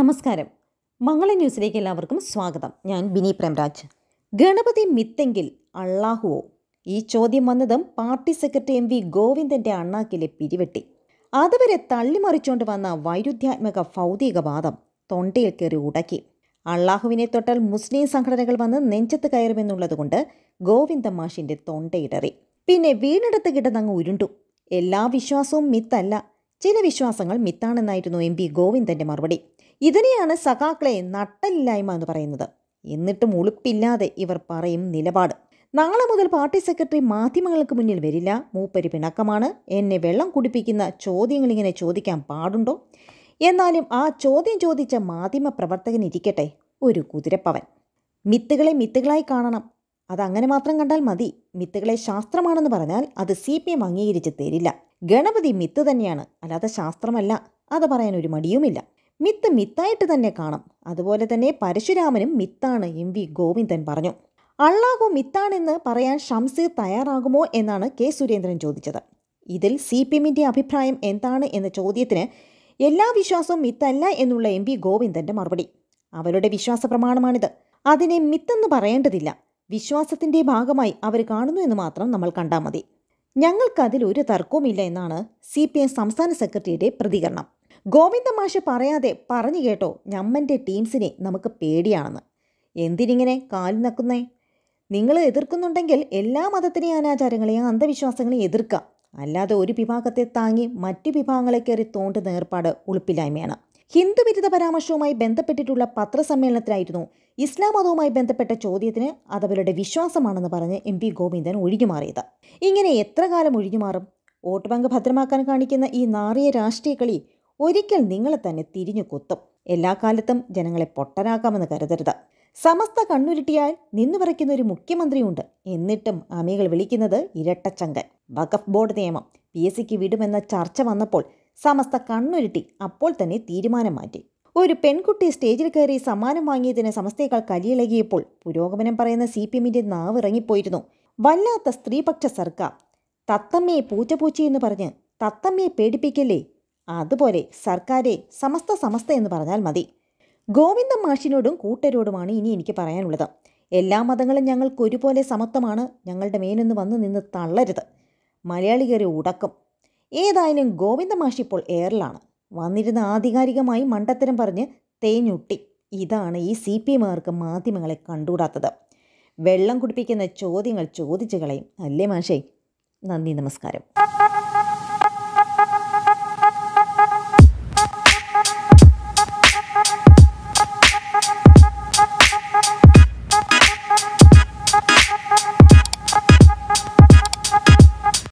നമസ്കാരം മംഗള ന്യൂസിലേക്ക് എല്ലാവർക്കും സ്വാഗതം ഞാൻ ബിനി പ്രേംരാജ് ഗണപതി മിത്തെങ്കിൽ അള്ളാഹുവോ ഈ ചോദ്യം വന്നതും പാർട്ടി സെക്രട്ടറി എം വി ഗോവിന്ദൻ്റെ അണ്ണാക്കിലെ പിരിവെട്ടി അതുവരെ തള്ളിമറിച്ചുകൊണ്ട് വന്ന വൈരുദ്ധ്യാത്മക ഭൗതികവാദം തൊണ്ടയിൽ കയറി ഉടക്കി അള്ളാഹുവിനെ തൊട്ടാൽ മുസ്ലിം സംഘടനകൾ വന്ന് നെഞ്ചത്ത് കയറുമെന്നുള്ളതുകൊണ്ട് ഗോവിന്ദ മാഷിൻ്റെ തൊണ്ടയിടറി പിന്നെ വീണെടുത്ത് കിടന്നങ്ങ് ഉരുണ്ടു എല്ലാ വിശ്വാസവും മിത്തല്ല ചില വിശ്വാസങ്ങൾ മിത്താണെന്നായിരുന്നു എം പി ഗോവിന്ദൻ്റെ മറുപടി ഇതിനെയാണ് സഖാക്കളെ നട്ടലില്ലായ്മ എന്ന് പറയുന്നത് എന്നിട്ടും ഉളുപ്പില്ലാതെ ഇവർ പറയും നിലപാട് നാളെ മുതൽ പാർട്ടി സെക്രട്ടറി മാധ്യമങ്ങൾക്ക് മുന്നിൽ വരില്ല മൂപ്പര് പിണക്കമാണ് എന്നെ വെള്ളം കുടിപ്പിക്കുന്ന ചോദ്യങ്ങളിങ്ങനെ ചോദിക്കാൻ പാടുണ്ടോ എന്നാലും ആ ചോദ്യം ചോദിച്ച മാധ്യമ പ്രവർത്തകനിരിക്കട്ടെ ഒരു കുതിരപ്പവൻ മിത്തുകളെ മിത്തുകളായി കാണണം അതങ്ങനെ മാത്രം കണ്ടാൽ മതി മിത്തുകളെ ശാസ്ത്രമാണെന്ന് പറഞ്ഞാൽ അത് സി പി എം അംഗീകരിച്ച് തരില്ല ഗണപതി മിത്ത് തന്നെയാണ് അല്ലാതെ ശാസ്ത്രമല്ല അത് പറയാൻ ഒരു മടിയുമില്ല മിത്ത് മിത്തായിട്ട് തന്നെ കാണാം അതുപോലെ തന്നെ പരശുരാമനും മിത്താണ് എം വി ഗോവിന്ദൻ പറഞ്ഞു അള്ളാഹു മിത്താണെന്ന് പറയാൻ ഷംസീർ തയ്യാറാകുമോ എന്നാണ് കെ സുരേന്ദ്രൻ ചോദിച്ചത് ഇതിൽ സി പി എമ്മിൻ്റെ അഭിപ്രായം എന്താണ് എന്ന ചോദ്യത്തിന് എല്ലാ വിശ്വാസവും മിത്തല്ല എന്നുള്ള എം വി ഗോവിന്ദൻ്റെ മറുപടി അവരുടെ വിശ്വാസ പ്രമാണമാണിത് അതിനെ മിത്തെന്ന് പറയേണ്ടതില്ല വിശ്വാസത്തിൻ്റെ ഭാഗമായി അവർ കാണുന്നു എന്ന് മാത്രം നമ്മൾ കണ്ടാൽ മതി ഞങ്ങൾക്കതിൽ ഒരു തർക്കവുമില്ല എന്നാണ് സി പി എം സംസ്ഥാന സെക്രട്ടറിയുടെ പ്രതികരണം ഗോവിന്ദ മാഷ് പറയാതെ പറഞ്ഞു കേട്ടോ ഞമ്മൻ്റെ ടീംസിനെ നമുക്ക് പേടിയാണെന്ന് എന്തിനിങ്ങനെ കാലു നക്കുന്നേ നിങ്ങൾ എതിർക്കുന്നുണ്ടെങ്കിൽ എല്ലാ മതത്തിനെയും അനാചാരങ്ങളെയും അന്ധവിശ്വാസങ്ങളെയും എതിർക്കാം അല്ലാതെ ഒരു വിഭാഗത്തെ താങ്ങി മറ്റു വിഭാഗങ്ങളെ കയറി തോണ്ടുന്ന ഏർപ്പാട് ഉളുപ്പില്ലായ്മയാണ് ഹിന്ദുവിരുദ്ധ പരാമർശവുമായി ബന്ധപ്പെട്ടിട്ടുള്ള പത്രസമ്മേളനത്തിലായിരുന്നു ഇസ്ലാം മതവുമായി ബന്ധപ്പെട്ട ചോദ്യത്തിന് അതവരുടെ വിശ്വാസമാണെന്ന് പറഞ്ഞ് എം പി ഗോവിന്ദൻ ഒഴിഞ്ഞുമാറിയത് ഇങ്ങനെ എത്ര കാലം ഒഴിഞ്ഞു മാറും വോട്ട് ബാങ്ക് ഭദ്രമാക്കാൻ കാണിക്കുന്ന ഈ നാറിയ രാഷ്ട്രീയ കളി ഒരിക്കൽ നിങ്ങളെ തന്നെ തിരിഞ്ഞു കൊത്തും എല്ലാ കാലത്തും ജനങ്ങളെ പൊട്ടനാക്കാമെന്ന് കരുതരുത് സമസ്ത കണ്ണുരുട്ടിയാൽ നിന്നു പറിക്കുന്ന ഒരു മുഖ്യമന്ത്രിയുണ്ട് എന്നിട്ടും അമികൾ വിളിക്കുന്നത് ഇരട്ടച്ചങ്കൻ വഖഫ് ബോർഡ് നിയമം പി എസ് സിക്ക് വിടുമെന്ന ചർച്ച വന്നപ്പോൾ സമസ്ത കണ്ണുരുട്ടി അപ്പോൾ തന്നെ തീരുമാനം മാറ്റി ഒരു പെൺകുട്ടി സ്റ്റേജിൽ കയറി സമ്മാനം വാങ്ങിയതിന് സമസ്തയേക്കാൾ കലിയിളകിയപ്പോൾ പുരോഗമനം പറയുന്ന സി പി എമ്മിൻ്റെ നാവ് ഇറങ്ങിപ്പോയിരുന്നു വല്ലാത്ത സ്ത്രീപക്ഷ സർക്കാർ തത്തമ്മയെ പൂച്ച പൂച്ചയെന്ന് പറഞ്ഞ് തത്തമ്മയെ പേടിപ്പിക്കല്ലേ അതുപോലെ സർക്കാരെ സമസ്ത സമസ്ത എന്ന് പറഞ്ഞാൽ മതി ഗോവിന്ദ മാഷിനോടും കൂട്ടരോടുമാണ് ഇനി എനിക്ക് പറയാനുള്ളത് എല്ലാ മതങ്ങളും ഞങ്ങൾക്ക് ഒരുപോലെ സമത്വമാണ് ഞങ്ങളുടെ മേലൊന്ന് വന്ന് നിന്ന് തള്ളരുത് മലയാളി ഉടക്കം ഏതായാലും ഗോവിന്ദ മാഷി ഇപ്പോൾ എയറിലാണ് വന്നിരുന്ന ആധികാരികമായി മണ്ടത്തരം പറഞ്ഞ് തേഞ്ഞുട്ടി ഇതാണ് ഈ സി പി എമ്മുകാർക്ക് മാധ്യമങ്ങളെ കണ്ടുകൂടാത്തത് വെള്ളം കുടിപ്പിക്കുന്ന ചോദ്യങ്ങൾ ചോദിച്ചു കളയും അല്ലേ മാഷേ നന്ദി നമസ്കാരം